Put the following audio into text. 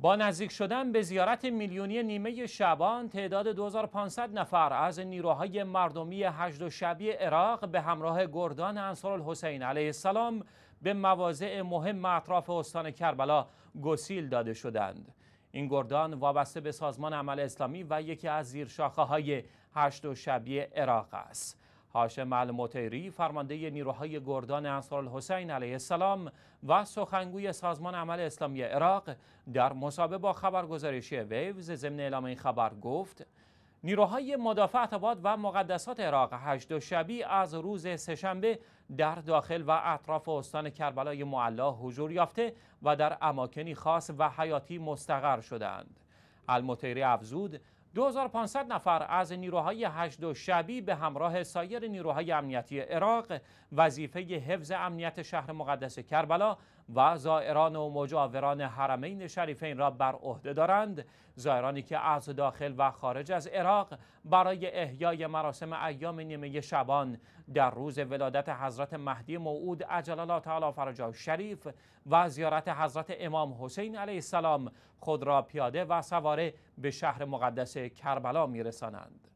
با نزدیک شدن به زیارت میلیونی نیمه شبان تعداد 2500 نفر از نیروهای مردمی هجد و شبی عراق به همراه گردان انصار الحسین علیه السلام به مواضع مهم اطراف استان کربلا گسیل داده شدند این گردان وابسته به سازمان عمل اسلامی و یکی از زیرشاخه های هشت و شبیه عراق است هاشم المطیری فرمانده نیروهای گردان انصارالحسین علیه السلام و سخنگوی سازمان عمل اسلامی عراق در مصاحبه با خبرگزارشی ویوز ضمن اعلام این خبر گفت نیروهای مدافع اتباد و مقدسات عراق هشت شبی از روز سهشنبه در داخل و اطراف استان کربلای معلا حضور یافته و در اماکنی خاص و حیاتی مستقر شدند. المطیری افزود 2500 نفر از نیروهای هشت و شبی به همراه سایر نیروهای امنیتی عراق وظیفه حفظ امنیت شهر مقدس کربلا و زائران و مجاوران حرمین شریفین را بر عهده دارند زائرانی که از داخل و خارج از عراق برای احیای مراسم ایام نیمه شبان در روز ولادت حضرت مهدی موعود عجل الله تعالی فرجا شریف و زیارت حضرت امام حسین علیه السلام خود را پیاده و سواره به شهر مقدس کربلا میرسانند